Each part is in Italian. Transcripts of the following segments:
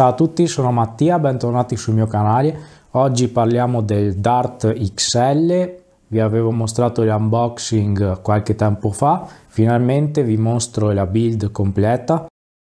Ciao a tutti, sono Mattia, bentornati sul mio canale. Oggi parliamo del Dart XL, vi avevo mostrato l'unboxing qualche tempo fa, finalmente vi mostro la build completa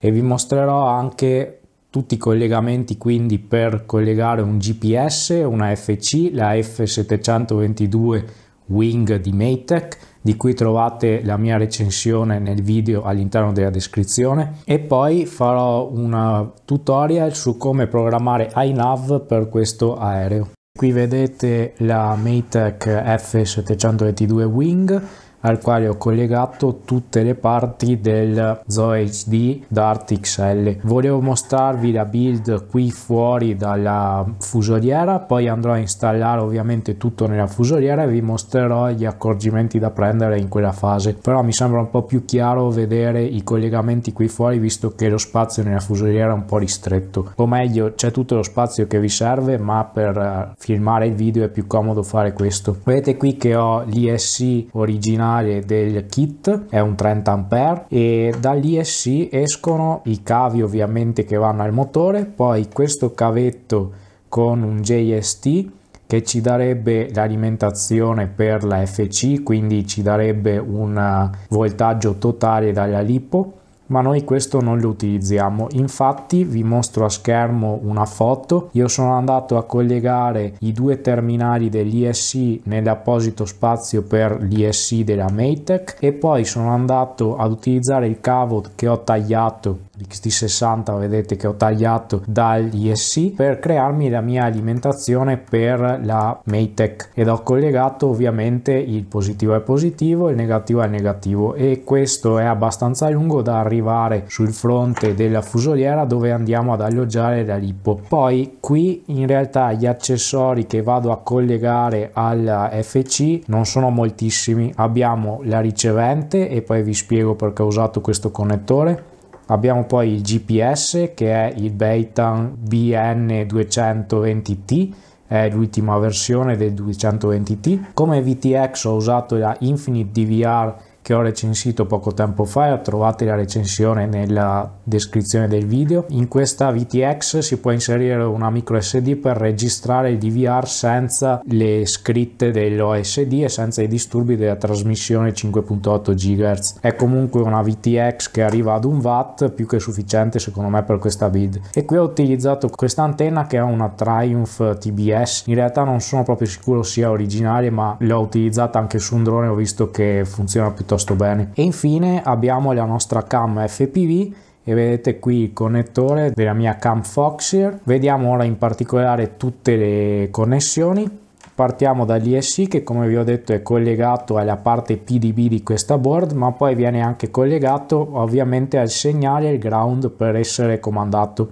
e vi mostrerò anche tutti i collegamenti quindi per collegare un GPS, una FC, la F722 Wing di Maytech di cui trovate la mia recensione nel video all'interno della descrizione e poi farò un tutorial su come programmare iNav per questo aereo. Qui vedete la Maytech F722 Wing al quale ho collegato tutte le parti del Zoe HD Dart XL. Volevo mostrarvi la build qui fuori dalla fusoliera, poi andrò a installare ovviamente tutto nella fusoliera e vi mostrerò gli accorgimenti da prendere in quella fase, però mi sembra un po' più chiaro vedere i collegamenti qui fuori visto che lo spazio nella fusoliera è un po' ristretto, o meglio c'è tutto lo spazio che vi serve ma per eh, filmare il video è più comodo fare questo. Vedete qui che ho l'ISC originale originarie del kit è un 30 ampere e dall'ISC escono i cavi ovviamente che vanno al motore poi questo cavetto con un JST che ci darebbe l'alimentazione per la FC quindi ci darebbe un voltaggio totale dalla LiPo ma noi questo non lo utilizziamo infatti vi mostro a schermo una foto io sono andato a collegare i due terminali dell'ISC nell'apposito spazio per l'ISC della Maytech e poi sono andato ad utilizzare il cavo che ho tagliato di questi 60 vedete che ho tagliato dagli SC per crearmi la mia alimentazione per la Maytech ed ho collegato ovviamente il positivo è positivo il negativo è negativo e questo è abbastanza lungo da arrivare sul fronte della fusoliera dove andiamo ad alloggiare la lipo poi qui in realtà gli accessori che vado a collegare alla FC non sono moltissimi abbiamo la ricevente e poi vi spiego perché ho usato questo connettore Abbiamo poi il GPS che è il Beitan BN220T, è l'ultima versione del 220T. Come VTX ho usato la Infinite DVR che ho recensito poco tempo fa e trovate la recensione nella descrizione del video. In questa VTX si può inserire una micro SD per registrare il DVR senza le scritte dell'OSD e senza i disturbi della trasmissione 5.8 GHz. È comunque una VTX che arriva ad un watt più che sufficiente secondo me per questa build. E qui ho utilizzato questa antenna che è una Triumph TBS. In realtà non sono proprio sicuro sia originaria ma l'ho utilizzata anche su un drone ho visto che funziona piuttosto piuttosto bene. E infine abbiamo la nostra cam FPV e vedete qui il connettore della mia cam Foxeer. Vediamo ora in particolare tutte le connessioni partiamo dall'ISC che come vi ho detto è collegato alla parte PDB di questa board ma poi viene anche collegato ovviamente al segnale il ground per essere comandato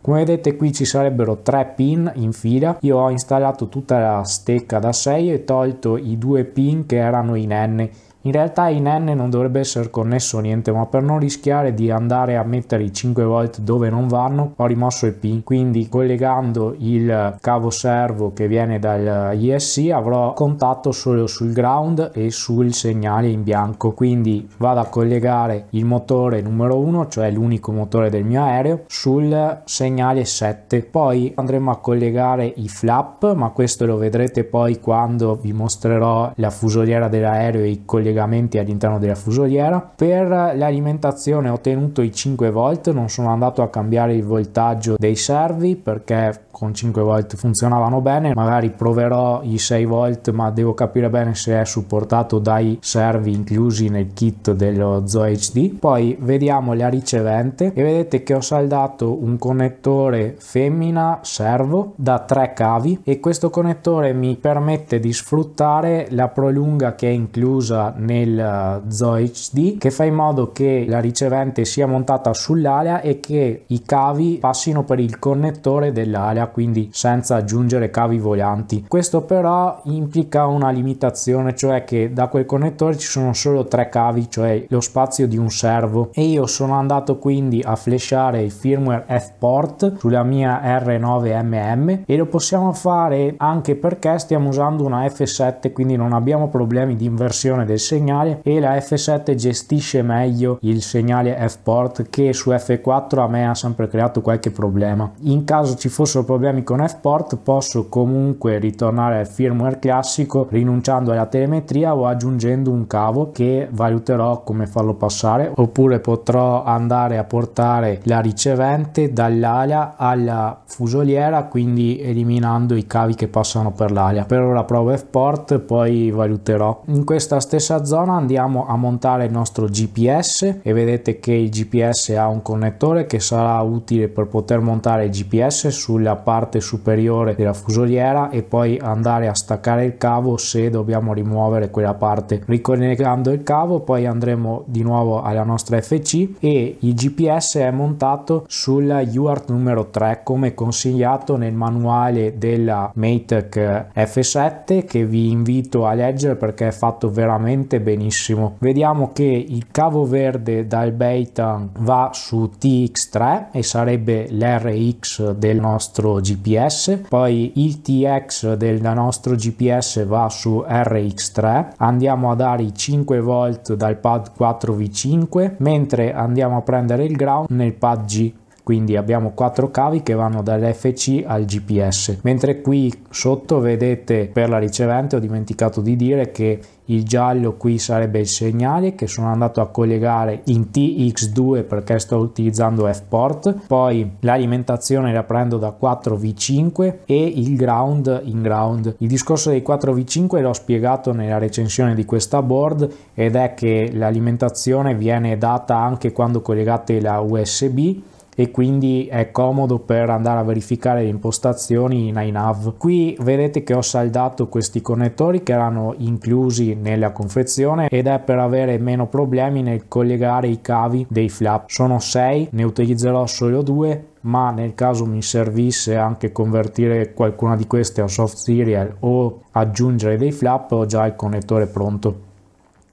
come vedete qui ci sarebbero tre pin in fila io ho installato tutta la stecca da 6 e tolto i due pin che erano in N in realtà in n non dovrebbe essere connesso niente, ma per non rischiare di andare a mettere i 5 volt dove non vanno, ho rimosso il pin, quindi collegando il cavo servo che viene dal ISC avrò contatto solo sul ground e sul segnale in bianco, quindi vado a collegare il motore numero 1, cioè l'unico motore del mio aereo, sul segnale 7. Poi andremo a collegare i flap, ma questo lo vedrete poi quando vi mostrerò la fusoliera dell'aereo e i collegamenti collegamenti all'interno della fusoliera. Per l'alimentazione ho ottenuto i 5 volt, non sono andato a cambiare il voltaggio dei servi perché con 5 volt funzionavano bene, magari proverò i 6 volt ma devo capire bene se è supportato dai servi inclusi nel kit dello Zoe HD. Poi vediamo la ricevente e vedete che ho saldato un connettore femmina servo da 3 cavi e questo connettore mi permette di sfruttare la prolunga che è inclusa nel eh, Zoe HD che fa in modo che la ricevente sia montata sull'area e che i cavi passino per il connettore dell'area quindi senza aggiungere cavi volanti. Questo però implica una limitazione, cioè che da quel connettore ci sono solo tre cavi, cioè lo spazio di un servo e io sono andato quindi a flashare il firmware F-Port sulla mia R9MM e lo possiamo fare anche perché stiamo usando una F7 quindi non abbiamo problemi di inversione del segnale e la F7 gestisce meglio il segnale F-Port che su F4 a me ha sempre creato qualche problema. In caso ci fossero problemi problemi con F-Port posso comunque ritornare al firmware classico rinunciando alla telemetria o aggiungendo un cavo che valuterò come farlo passare oppure potrò andare a portare la ricevente dall'alia alla fusoliera quindi eliminando i cavi che passano per l'alia per ora provo F-Port poi valuterò in questa stessa zona andiamo a montare il nostro GPS e vedete che il GPS ha un connettore che sarà utile per poter montare il GPS sulla parte superiore della fusoliera e poi andare a staccare il cavo se dobbiamo rimuovere quella parte ricollegando il cavo poi andremo di nuovo alla nostra FC e il GPS è montato sulla UART numero 3 come consigliato nel manuale della Matec F7 che vi invito a leggere perché è fatto veramente benissimo vediamo che il cavo verde dal Beitan va su TX3 e sarebbe l'RX del nostro nostro GPS, poi il TX del nostro GPS va su RX3, andiamo a dare i 5 volt dal pad 4V5, mentre andiamo a prendere il ground nel pad G quindi abbiamo quattro cavi che vanno dall'FC al GPS mentre qui sotto vedete per la ricevente ho dimenticato di dire che il giallo qui sarebbe il segnale che sono andato a collegare in TX2 perché sto utilizzando F-port, poi l'alimentazione la prendo da 4V5 e il ground in ground. Il discorso dei 4V5 l'ho spiegato nella recensione di questa board ed è che l'alimentazione viene data anche quando collegate la USB e quindi è comodo per andare a verificare le impostazioni in iNav. Qui vedete che ho saldato questi connettori che erano inclusi nella confezione ed è per avere meno problemi nel collegare i cavi dei flap. Sono 6, ne utilizzerò solo 2 ma nel caso mi servisse anche convertire qualcuna di queste a soft serial o aggiungere dei flap ho già il connettore pronto.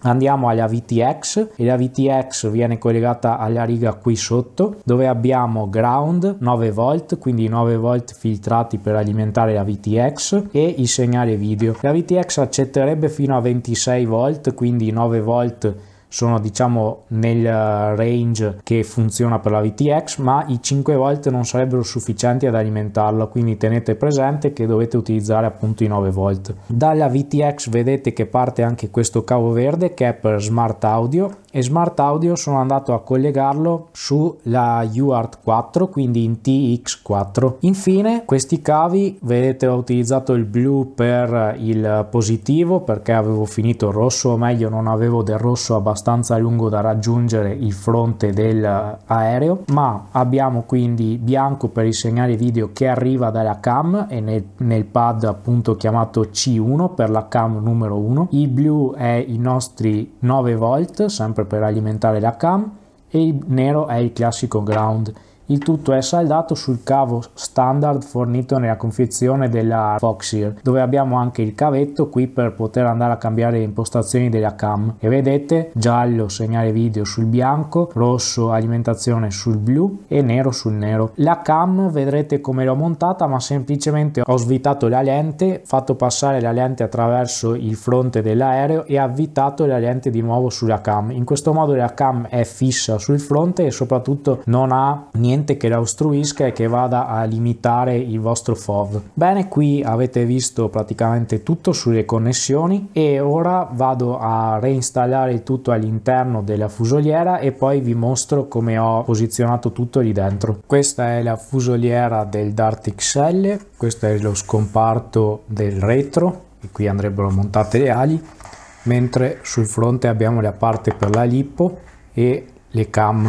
Andiamo alla VTX e la VTX viene collegata alla riga qui sotto dove abbiamo ground 9 volt quindi 9 volt filtrati per alimentare la VTX e il segnale video. La VTX accetterebbe fino a 26 volt quindi 9 volt filtrati sono diciamo nel range che funziona per la VTX ma i 5 volt non sarebbero sufficienti ad alimentarla quindi tenete presente che dovete utilizzare appunto i 9 volt dalla VTX vedete che parte anche questo cavo verde che è per smart audio e Smart Audio sono andato a collegarlo sulla UART 4 quindi in TX4 infine questi cavi vedete ho utilizzato il blu per il positivo perché avevo finito il rosso o meglio non avevo del rosso abbastanza lungo da raggiungere il fronte dell'aereo eh, ma abbiamo quindi bianco per il segnale video che arriva dalla cam e nel, nel pad appunto chiamato C1 per la cam numero 1 il blu è i nostri 9 volt sempre per alimentare la cam e il nero è il classico ground il tutto è saldato sul cavo standard fornito nella confezione della Foxir, dove abbiamo anche il cavetto qui per poter andare a cambiare le impostazioni della cam. E vedete, giallo segnale video sul bianco, rosso alimentazione sul blu e nero sul nero. La cam vedrete come l'ho montata, ma semplicemente ho svitato la lente, fatto passare la lente attraverso il fronte dell'aereo e avvitato la lente di nuovo sulla cam. In questo modo la cam è fissa sul fronte e soprattutto non ha niente niente che la ostruisca e che vada a limitare il vostro FOV. Bene, qui avete visto praticamente tutto sulle connessioni e ora vado a reinstallare tutto all'interno della fusoliera e poi vi mostro come ho posizionato tutto lì dentro. Questa è la fusoliera del Dart XL, questo è lo scomparto del retro e qui andrebbero montate le ali mentre sul fronte abbiamo la parte per la lippo e le cam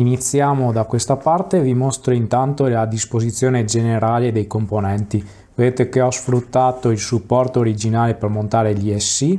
Iniziamo da questa parte, vi mostro intanto la disposizione generale dei componenti. Vedete che ho sfruttato il supporto originale per montare gli SC,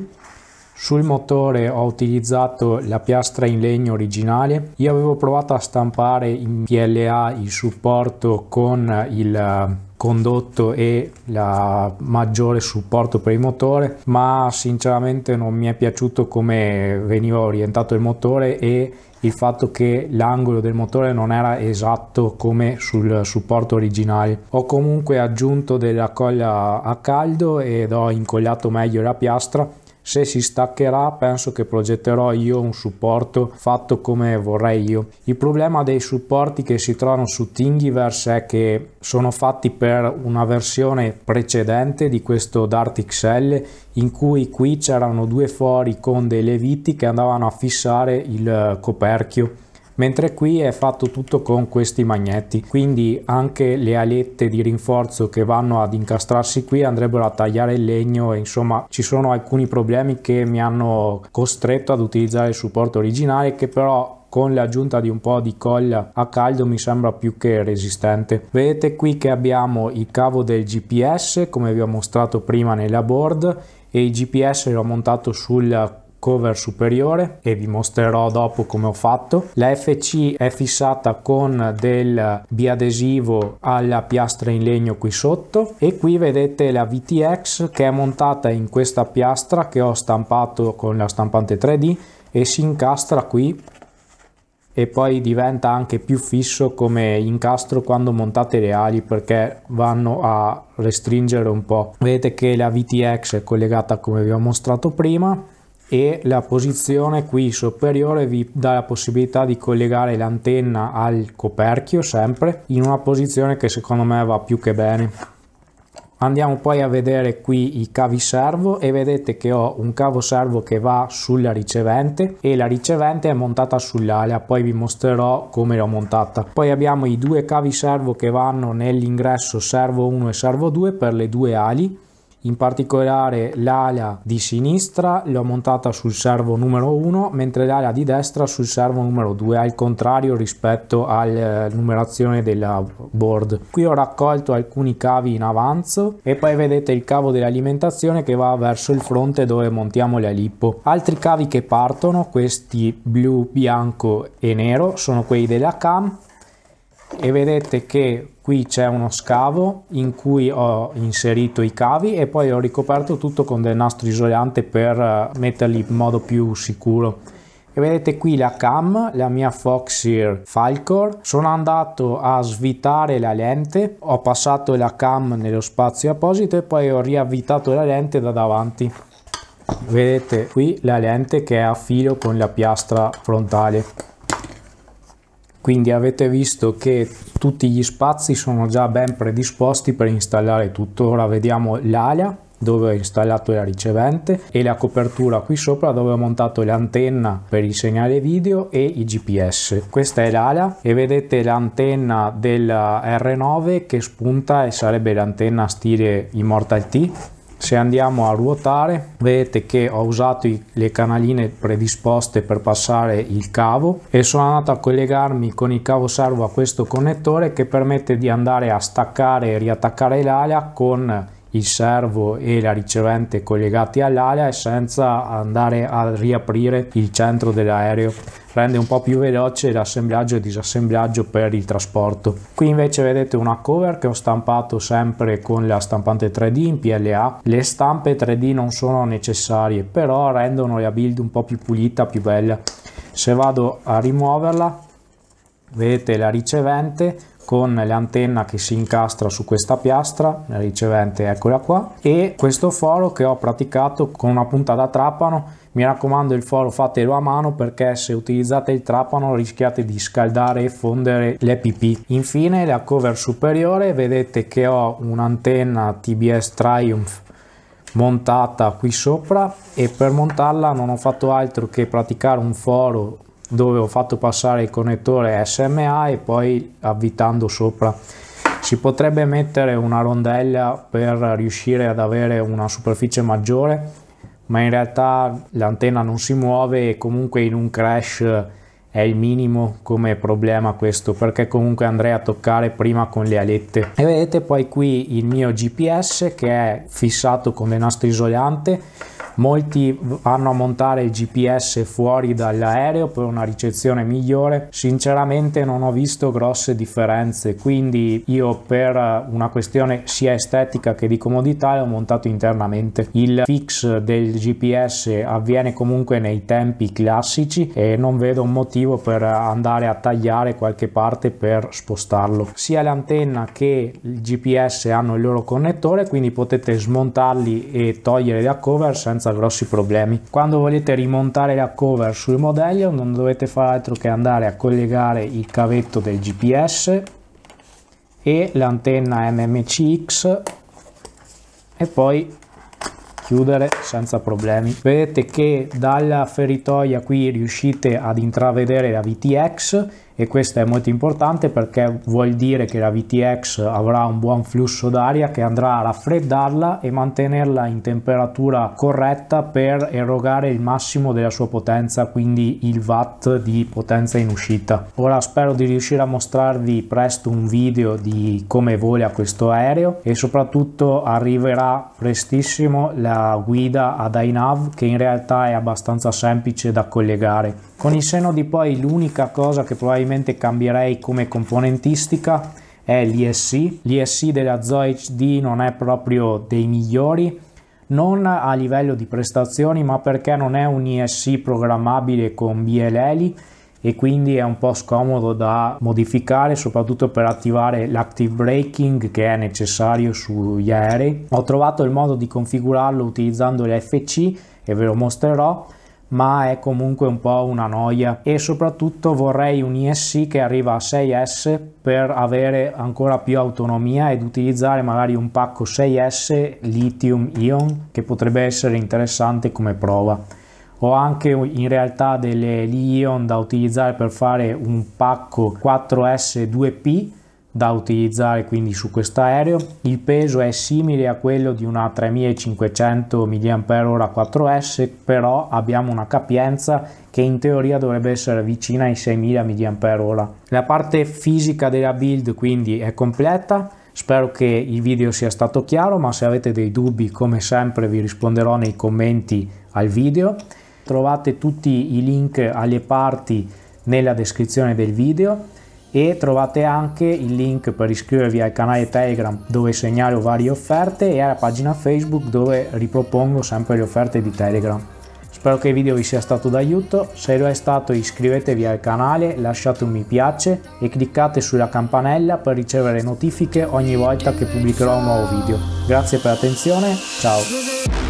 sul motore ho utilizzato la piastra in legno originale, io avevo provato a stampare in PLA il supporto con il eh, condotto e la maggiore supporto per il motore ma sinceramente non mi è piaciuto come veniva orientato il motore e il fatto che l'angolo del motore non era esatto come sul supporto originale ho comunque aggiunto della colla a caldo ed ho incollato meglio la piastra se si staccherà penso che progetterò io un supporto fatto come vorrei io. Il problema dei supporti che si trovano su Thingiverse è che sono fatti per una versione precedente di questo Dart XL in cui qui c'erano due fori con delle viti che andavano a fissare il coperchio mentre qui è fatto tutto con questi magneti quindi anche le alette di rinforzo che vanno ad incastrarsi qui andrebbero a tagliare il legno e insomma ci sono alcuni problemi che mi hanno costretto ad utilizzare il supporto originale che però con l'aggiunta di un po' di colla a caldo mi sembra più che resistente. Vedete qui che abbiamo il cavo del GPS come vi ho mostrato prima nella board e il GPS l'ho montato sul cover superiore e vi mostrerò dopo come ho fatto la FC è fissata con del biadesivo alla piastra in legno qui sotto e qui vedete la VTX che è montata in questa piastra che ho stampato con la stampante 3D e si incastra qui e poi diventa anche più fisso come incastro quando montate le ali perché vanno a restringere un po' vedete che la VTX è collegata come vi ho mostrato prima e la posizione qui superiore vi dà la possibilità di collegare l'antenna al coperchio sempre in una posizione che secondo me va più che bene andiamo poi a vedere qui i cavi servo e vedete che ho un cavo servo che va sulla ricevente e la ricevente è montata sull'alea poi vi mostrerò come l'ho montata poi abbiamo i due cavi servo che vanno nell'ingresso servo 1 e servo 2 per le due ali in particolare l'ala di sinistra l'ho montata sul servo numero 1 mentre l'ala di destra sul servo numero 2 al contrario rispetto alla eh, numerazione della board qui ho raccolto alcuni cavi in avanzo e poi vedete il cavo dell'alimentazione che va verso il fronte dove montiamo la lippo altri cavi che partono questi blu bianco e nero sono quelli della cam e vedete che qui c'è uno scavo in cui ho inserito i cavi e poi ho ricoperto tutto con del nastro isolante per eh, metterli in modo più sicuro e vedete qui la cam, la mia Foxir Falcor, sono andato a svitare la lente, ho passato la cam nello spazio apposito e poi ho riavvitato la lente da davanti. Vedete qui la lente che è a filo con la piastra frontale quindi avete visto che tutti gli spazi sono già ben predisposti per installare tutto ora vediamo l'area dove ho installato la ricevente e la copertura qui sopra dove ho montato l'antenna per il segnale video e i gps questa è l'ala e vedete l'antenna della r9 che spunta e sarebbe l'antenna stile immortal t se andiamo a ruotare vedete che ho usato le canaline predisposte per passare il cavo e sono andato a collegarmi con il cavo servo a questo connettore che permette di andare a staccare e riattaccare l'ala con il servo e la ricevente collegati all'area senza andare a riaprire il centro dell'aereo rende un po' più veloce l'assemblaggio e disassemblaggio per il trasporto qui invece vedete una cover che ho stampato sempre con la stampante 3D in PLA le stampe 3D non sono necessarie però rendono la build un po' più pulita più bella se vado a rimuoverla vedete la ricevente con l'antenna che si incastra su questa piastra, la ricevente eccola qua, e questo foro che ho praticato con una puntata a trapano. Mi raccomando il foro fatelo a mano perché se utilizzate il trapano rischiate di scaldare e fondere le pipì. Infine la cover superiore, vedete che ho un'antenna TBS Triumph montata qui sopra e per montarla non ho fatto altro che praticare un foro dove ho fatto passare il connettore SMA e poi avvitando sopra si potrebbe mettere una rondella per riuscire ad avere una superficie maggiore ma in realtà l'antenna non si muove e comunque in un crash è il minimo come problema questo perché comunque andrei a toccare prima con le alette e vedete poi qui il mio gps che è fissato con le nastro isolante molti vanno a montare il GPS fuori dall'aereo per una ricezione migliore, sinceramente non ho visto grosse differenze, quindi io per una questione sia estetica che di comodità l'ho montato internamente. Il fix del GPS avviene comunque nei tempi classici e non vedo un motivo per andare a tagliare qualche parte per spostarlo. Sia l'antenna che il GPS hanno il loro connettore, quindi potete smontarli e togliere da cover senza senza grossi problemi. Quando volete rimontare la cover sul modello non dovete fare altro che andare a collegare il cavetto del GPS e l'antenna MMCX e poi chiudere senza problemi. Vedete che dalla feritoia qui riuscite ad intravedere la VTX e questo è molto importante perché vuol dire che la VTX avrà un buon flusso d'aria che andrà a raffreddarla e mantenerla in temperatura corretta per erogare il massimo della sua potenza quindi il watt di potenza in uscita ora spero di riuscire a mostrarvi presto un video di come vola questo aereo e soprattutto arriverà prestissimo la guida ad iNav che in realtà è abbastanza semplice da collegare con il seno di poi l'unica cosa che probabilmente cambierei come componentistica è l'ISC. L'ISC della Zoe HD non è proprio dei migliori, non a livello di prestazioni, ma perché non è un ISC programmabile con BLL e quindi è un po' scomodo da modificare soprattutto per attivare l'active braking che è necessario sugli aerei ho trovato il modo di configurarlo utilizzando l'FC e ve lo mostrerò ma è comunque un po' una noia e soprattutto vorrei un ISC che arriva a 6S per avere ancora più autonomia ed utilizzare magari un pacco 6S lithium ion che potrebbe essere interessante come prova ho anche in realtà delle Li-ion da utilizzare per fare un pacco 4S2P da utilizzare quindi su questo aereo. il peso è simile a quello di una 3500 mAh 4S però abbiamo una capienza che in teoria dovrebbe essere vicina ai 6000 mAh la parte fisica della build quindi è completa spero che il video sia stato chiaro ma se avete dei dubbi come sempre vi risponderò nei commenti al video trovate tutti i link alle parti nella descrizione del video e trovate anche il link per iscrivervi al canale Telegram dove segnalo varie offerte e alla pagina Facebook dove ripropongo sempre le offerte di Telegram. Spero che il video vi sia stato d'aiuto, se lo è stato iscrivetevi al canale, lasciate un mi piace e cliccate sulla campanella per ricevere notifiche ogni volta che pubblicherò un nuovo video. Grazie per l'attenzione, ciao!